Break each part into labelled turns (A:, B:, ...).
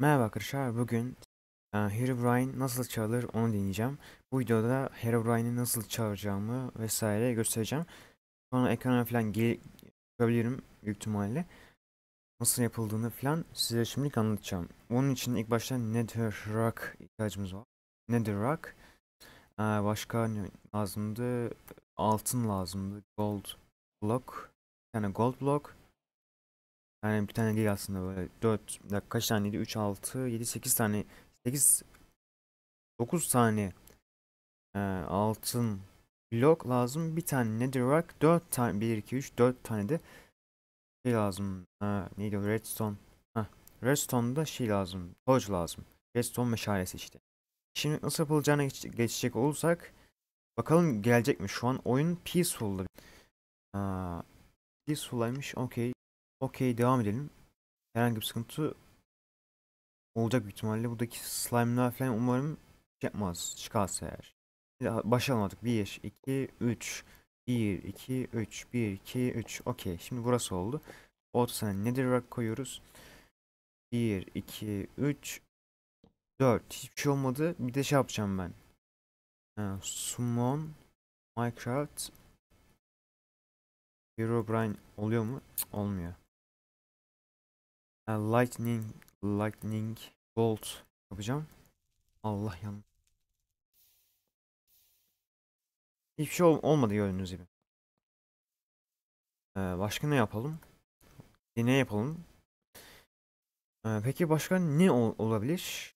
A: Merhaba arkadaşlar, bugün Herobrine nasıl çağrılır onu dinleyeceğim. Bu videoda Herobrine'i nasıl çağıracağımı vesaire göstereceğim. Sonra ekrana falan gelebilirim büyük ihtimalle. Nasıl yapıldığını falan size şimdilik anlatacağım. Onun için ilk başta rock ihtiyacımız var. rock? Başka lazımdı? Altın lazımdı. Gold block. Yani gold block. Yani bir tane değil aslında böyle 4 dakika kaç taneydi? 3, 6, 7, 8 tane 8 9 tane e, altın blok lazım. Bir tane nether olarak 4 tane 1, 2, 3, 4 tane de şey lazım. Ha, e, neydi redstone? Ha, redstone'da şey lazım. Torch lazım. Redstone meşalesi işte. Şimdi nasıl yapılacağına geç geçecek olursak bakalım gelecek mi? Şu an oyun peaceful'da. Aa, e, peaceful'aymış. Okey. Okey devam edelim. Herhangi bir sıkıntı olacak büyük ihtimalle. Buradaki slime'lar falan umarım şey yapmaz. Çıkarsa eğer. Başaramadık. 1, 2, 3. 1, 2, 3. 1, 2, 3. Okey. Şimdi burası oldu. Ortasına nedir? rock koyuyoruz. 1, 2, 3. 4. Hiçbir şey olmadı. Bir de şey yapacağım ben. summon Minecraft Herobrine oluyor mu? olmuyor. Lightning, Lightning bolt yapacağım. Allah yanlış. Hiçbir şey ol olmadı gördüğünüz gibi. Ee, başka ne yapalım? Ne yapalım? Ee, peki başka ne ol olabilir?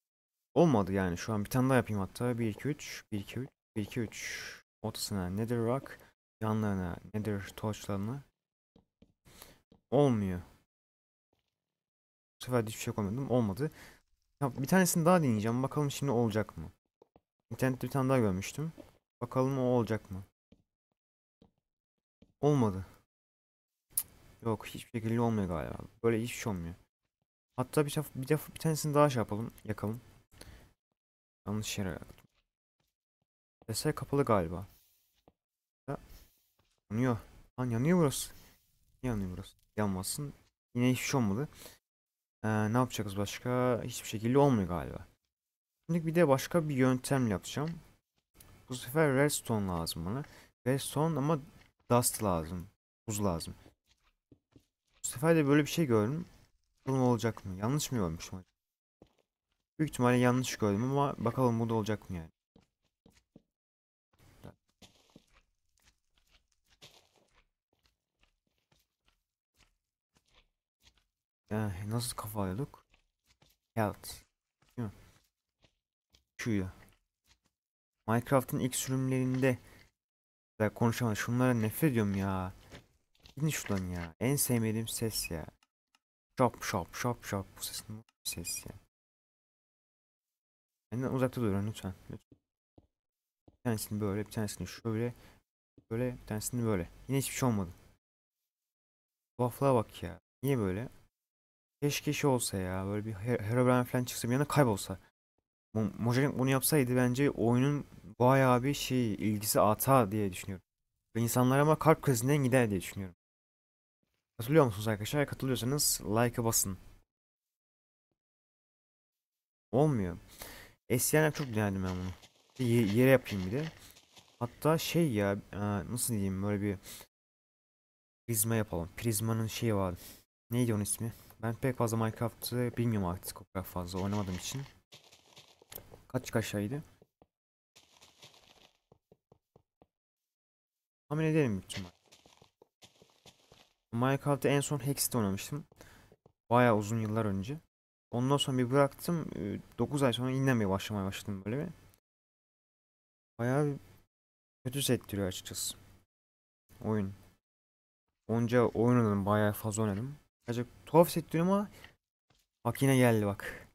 A: Olmadı yani şu an bir tane daha yapayım hatta. 1 2 3 1 2 3 1 2 3 ortasına Nether Rock yanlarına Nether Torch'larına olmuyor. Bu sefer de hiçbir şey koymadım. Olmadı. Ya bir tanesini daha deneyeceğim. Bakalım şimdi olacak mı? İnternette bir tane daha görmüştüm. Bakalım o olacak mı? Olmadı. Yok hiçbir şekilde olmuyor galiba. Böyle hiçbir şey olmuyor. Hatta bir, bir, bir tanesini daha şey yapalım. Yakalım. Yanlış yere yaktım. Sesler kapalı galiba. Ya, yanıyor. Lan yanıyor burası. Yanıyor burası. Yanmasın. Yine hiçbir şey olmadı. Ee, ne yapacağız başka? Hiçbir şekilde olmuyor galiba. Şimdi bir de başka bir yöntem yapacağım. Bu sefer redstone lazım bana. Redstone ama dust lazım. Buz lazım. Bu sefer de böyle bir şey gördüm. Bunun olacak mı? Yanlış mı görmüşüm? Büyük ihtimalle yanlış gördüm ama bakalım bu da olacak mı yani. Eh, nasıl kafa alıyorduk? Health. Şuyla. Minecraft'ın ilk sürümlerinde da konuşamadım. Şunlara nefret ediyorum ya. Gidin şuradan ya. En sevmediğim ses ya. Shop shop shop shop Bu ses ne bu ses ya. Benden uzakta durun lütfen. lütfen. Bir tanesini böyle, bir tanesini şöyle. Böyle, bir tanesini böyle. Yine hiçbir şey olmadı. Tuhaflığa bak ya. Niye böyle? Keşke şey olsa ya. Böyle bir Her Herobrine falan çıksa bir yana kaybolsa. Mo Mojang bunu yapsaydı bence oyunun bayağı bir şey ilgisi ata diye düşünüyorum. Ve insanlar ama kalp krizinden gider diye düşünüyorum. Katılıyor musunuz arkadaşlar? Katılıyorsanız like'a basın. Olmuyor. Eskiden çok denedim ben bunu. Bir yere yapayım bir de. Hatta şey ya nasıl diyeyim böyle bir prizma yapalım. Prizmanın şeyi vardı. Neydi onun ismi? Ben pek fazla Minecraft'ı bilmiyorum artık o kadar fazla oynamadığım için. Kaç kaşaydı? Tahmin edelim büyük ihtimal. Minecraft'ı en son Hex'te oynamıştım. Bayağı uzun yıllar önce. Ondan sonra bir bıraktım. 9 ee, ay sonra inlemeye başlamaya başladım böyle. Bayağı kötü sektiriyor açıkçası. Oyun. Onca oynadım bayağı fazla oynadım. Acaba Tuhaf hissettiriyor ama bak yine geldi bak.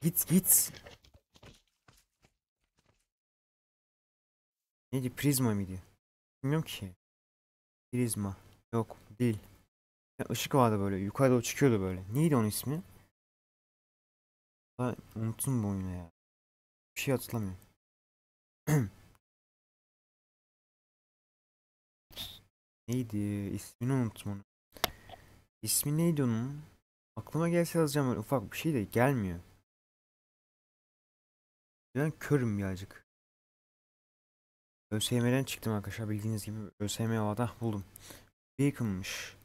A: Git git. Neydi prizma mıydı? Bilmiyorum ki. Prizma. Yok değil. Ya ışık vardı böyle yukarıda o çıkıyordu böyle. Neydi onun ismi? Ben unuttum bu oyunu ya. Bir şey hatırlamıyorum. Neydi? ismini unuttum onu. İsmi neydi onun? Aklıma gelse yazacağım böyle ufak bir şey de gelmiyor. Ben körüm birazcık. ÖSYM'den çıktım arkadaşlar bildiğiniz gibi ÖSYM havada buldum. Bacon'mış.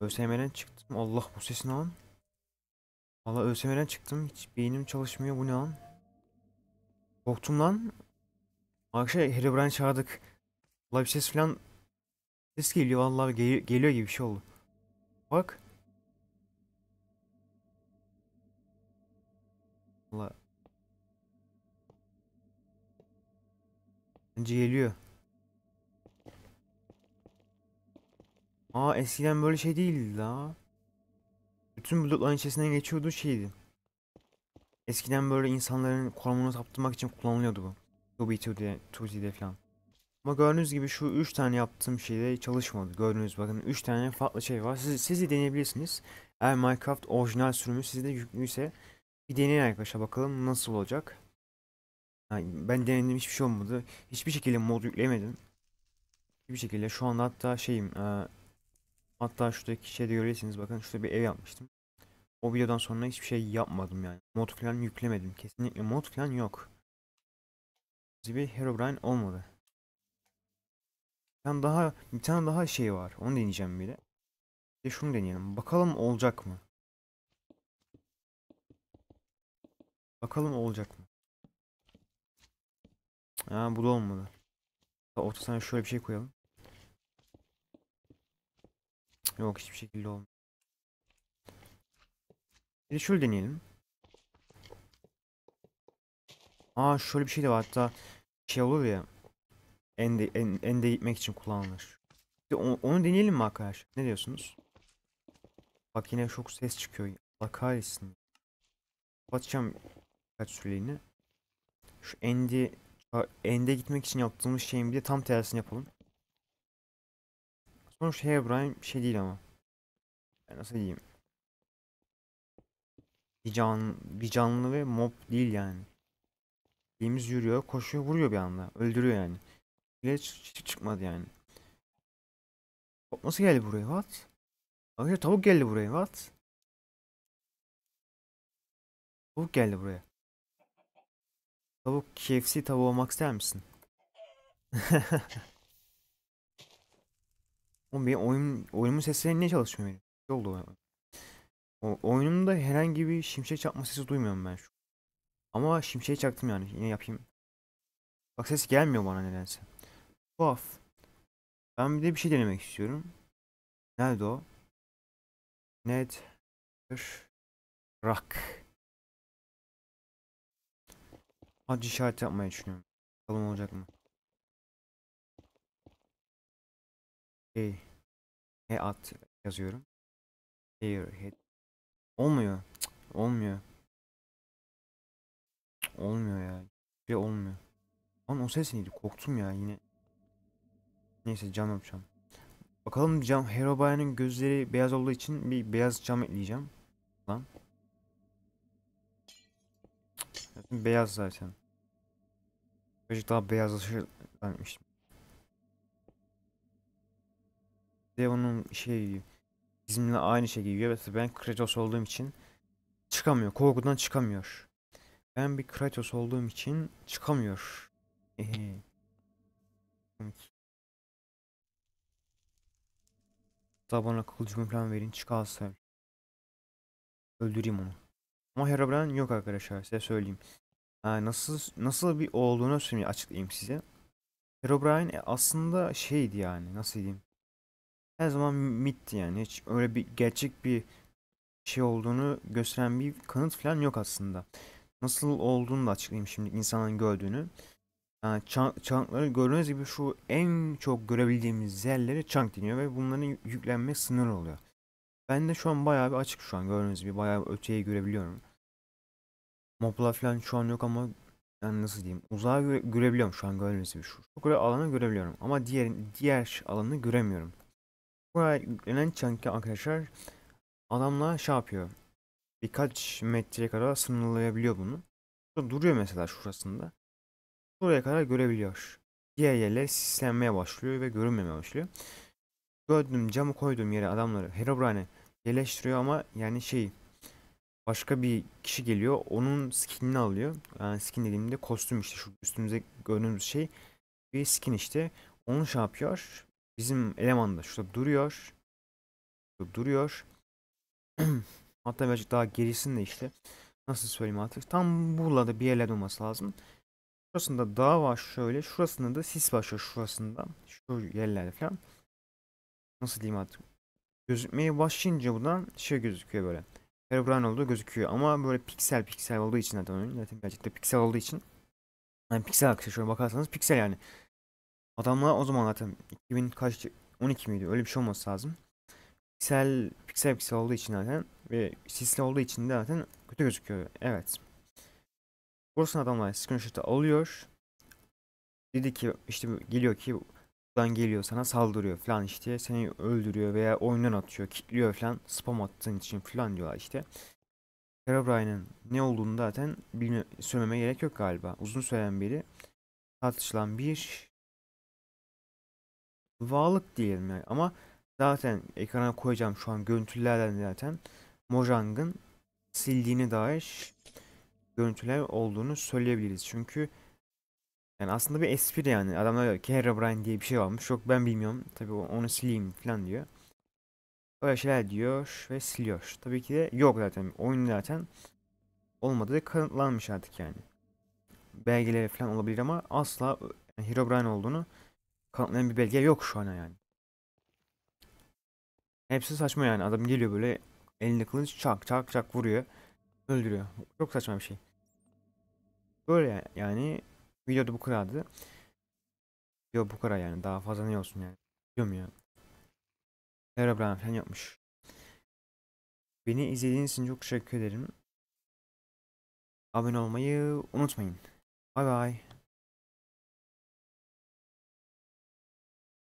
A: ÖSYM'den çıktım. Allah bu ses ne lan? Valla ÖSYM'den çıktım. Hiç beynim çalışmıyor bu ne an? Korktum lan. Arkadaşlar Herobrine çağırdık. Valla bir ses falan ses geliyor vallahi gel geliyor gibi bir şey oldu. Bak. Valla. Bence geliyor. Aa eskiden böyle şey değildi la. Bütün blokların içerisinden geçiyordu şeydi. Eskiden böyle insanların konumunu saptırmak için kullanılıyordu bu. Tobito diye, falan. Ama gördüğünüz gibi şu 3 tane yaptığım şeyde çalışmadı. Gördüğünüz bakın 3 tane farklı şey var. Siz, siz de deneyebilirsiniz. Eğer Minecraft orijinal sürümü sizde yüklüyse bir deneyin arkadaşlar bakalım nasıl olacak. Yani ben denedim hiçbir şey olmadı. Hiçbir şekilde mod yüklemedim. Hiçbir şekilde şu anda hatta şeyim e, hatta şuradaki şeyde görüyorsunuz bakın şurada bir ev yapmıştım. O videodan sonra hiçbir şey yapmadım yani. Mod falan yüklemedim. Kesinlikle mod falan yok. Gibi Herobrine olmadı tane daha bir tane daha şey var. Onu deneyeceğim bile de. de şunu deneyelim. Bakalım olacak mı? Bakalım olacak mı? Ha bu da olmadı. Ortasına şöyle bir şey koyalım. Yok hiçbir şekilde olmadı. Bir de şöyle deneyelim. Aa şöyle bir şey de var hatta şey olur ya. Ende, ende gitmek için kullanılır. Onu, onu deneyelim mi arkadaşlar? Ne diyorsunuz? Bak yine çok ses çıkıyor. Allah kahretsin. Kapatacağım kaç süreliğine. Şu ende, ende gitmek için yaptığımız şeyin bir de tam tersini yapalım. Sonuçta Hebrine şey, şey değil ama. Yani nasıl diyeyim? Bir, can, bir canlı ve mob değil yani. Elimiz yürüyor, koşuyor, vuruyor bir anda. Öldürüyor yani bile hiç çıkmadı yani. nasıl geldi buraya? What? Arkadaşlar tavuk geldi buraya. What? Tavuk geldi buraya. Tavuk KFC tavuğu olmak ister misin? Oğlum benim oyun, oyunumun sesleri niye çalışmıyor benim? Ne şey oldu o, oyunumda herhangi bir şimşek çakma sesi duymuyorum ben şu. Ama şimşek çaktım yani. Yine yapayım. Bak ses gelmiyor bana nedense. Tuhaf. Ben bir de bir şey denemek istiyorum. Nerede o? Net. Rock. Hacı işareti yapmayı düşünüyorum. Bakalım olacak mı? Hey. hey at yazıyorum. Here head. Olmuyor. Cık, olmuyor. Olmuyor ya. Bir şey olmuyor. Lan o ses neydi? Korktum ya yine. Neyse cam yapacağım. Bakalım cam Hero Bayanın gözleri beyaz olduğu için bir beyaz cam ekleyeceğim. Lan. Zaten beyaz zaten. Çocuk daha beyazlaşır zannetmiştim. Bir onun şey bizimle aynı şey giyiyor. Mesela ben Kratos olduğum için çıkamıyor. Korkudan çıkamıyor. Ben bir Kratos olduğum için çıkamıyor. Ehe. Tabana kılıcımı falan verin çıkarsın. Öldüreyim onu. Ama Herobrine yok arkadaşlar size söyleyeyim. Ha, ee, nasıl nasıl bir olduğunu söyleyeyim açıklayayım size. Herobrine e, aslında şeydi yani nasıl diyeyim. Her zaman mitti yani hiç öyle bir gerçek bir şey olduğunu gösteren bir kanıt falan yok aslında. Nasıl olduğunu da açıklayayım şimdi insanın gördüğünü. Yani çank, çankları gördüğünüz gibi şu en çok görebildiğimiz yerlere çank deniyor ve bunların yüklenme sınırı oluyor. Ben de şu an bayağı bir açık şu an gördüğünüz gibi bayağı öteye görebiliyorum. Mopla falan şu an yok ama yani nasıl diyeyim uzağa göre, görebiliyorum şu an gördüğünüz gibi şu, şu kadar alanı görebiliyorum ama diğer diğer alanı göremiyorum. Bu yüklenen çanki arkadaşlar adamla şey yapıyor birkaç metreye kadar sınırlayabiliyor bunu. Duruyor mesela şurasında. Buraya kadar görebiliyor. Diğer yerler sislenmeye başlıyor ve görünmemeye başlıyor. Gördüm camı koyduğum yere adamları Herobrine yerleştiriyor ama yani şey başka bir kişi geliyor onun skinini alıyor. Yani skin dediğimde kostüm işte şu üstümüze gördüğümüz şey bir skin işte. Onu şey yapıyor. Bizim eleman da şurada duruyor. Şurada duruyor. Hatta birazcık daha gerisinde işte. Nasıl söyleyeyim artık. Tam burada bir yerlerde olması lazım. Şurasında dağ var şöyle. Şurasında da sis var şöyle şurasında. Şu yerlerde falan. Nasıl diyeyim artık. Gözükmeye başlayınca buradan şey gözüküyor böyle. Herobrine olduğu gözüküyor ama böyle piksel piksel olduğu için zaten oyun. Zaten gerçekten piksel olduğu için. Yani piksel akışı şöyle bakarsanız piksel yani. Adamlar o zaman zaten 2000 kaç 12 miydi öyle bir şey olması lazım. Piksel piksel piksel olduğu için zaten ve sisli olduğu için de zaten kötü gözüküyor. Evet. Burasını adamlar screenshot'ı alıyor. Dedi ki işte geliyor ki buradan geliyor sana saldırıyor falan işte seni öldürüyor veya oyundan atıyor kilitliyor falan spam attığın için falan diyorlar işte. Herobrine'ın ne olduğunu zaten bilme, söylememe gerek yok galiba. Uzun süren biri tartışılan bir varlık diyelim yani. Ama zaten ekrana koyacağım şu an görüntülerden zaten Mojang'ın sildiğini dair görüntüler olduğunu söyleyebiliriz. Çünkü yani aslında bir espri yani. Adamlar diyor ki Herobrine diye bir şey varmış. Yok ben bilmiyorum. Tabii onu sileyim falan diyor. Öyle şeyler diyor ve siliyor. Tabii ki de yok zaten. Oyun zaten olmadığı kanıtlanmış artık yani. Belgeleri falan olabilir ama asla Herobrine olduğunu kanıtlayan bir belge yok şu ana yani. Hepsi saçma yani. Adam geliyor böyle elinde kılıç çak çak çak vuruyor öldürüyor. Çok saçma bir şey. Böyle yani videoda bu kadardı. Video bu kadar yani daha fazla ne olsun yani. Biliyorum ya. Herobrine falan yapmış. Beni izlediğiniz için çok teşekkür ederim. Abone olmayı unutmayın. Bay bay.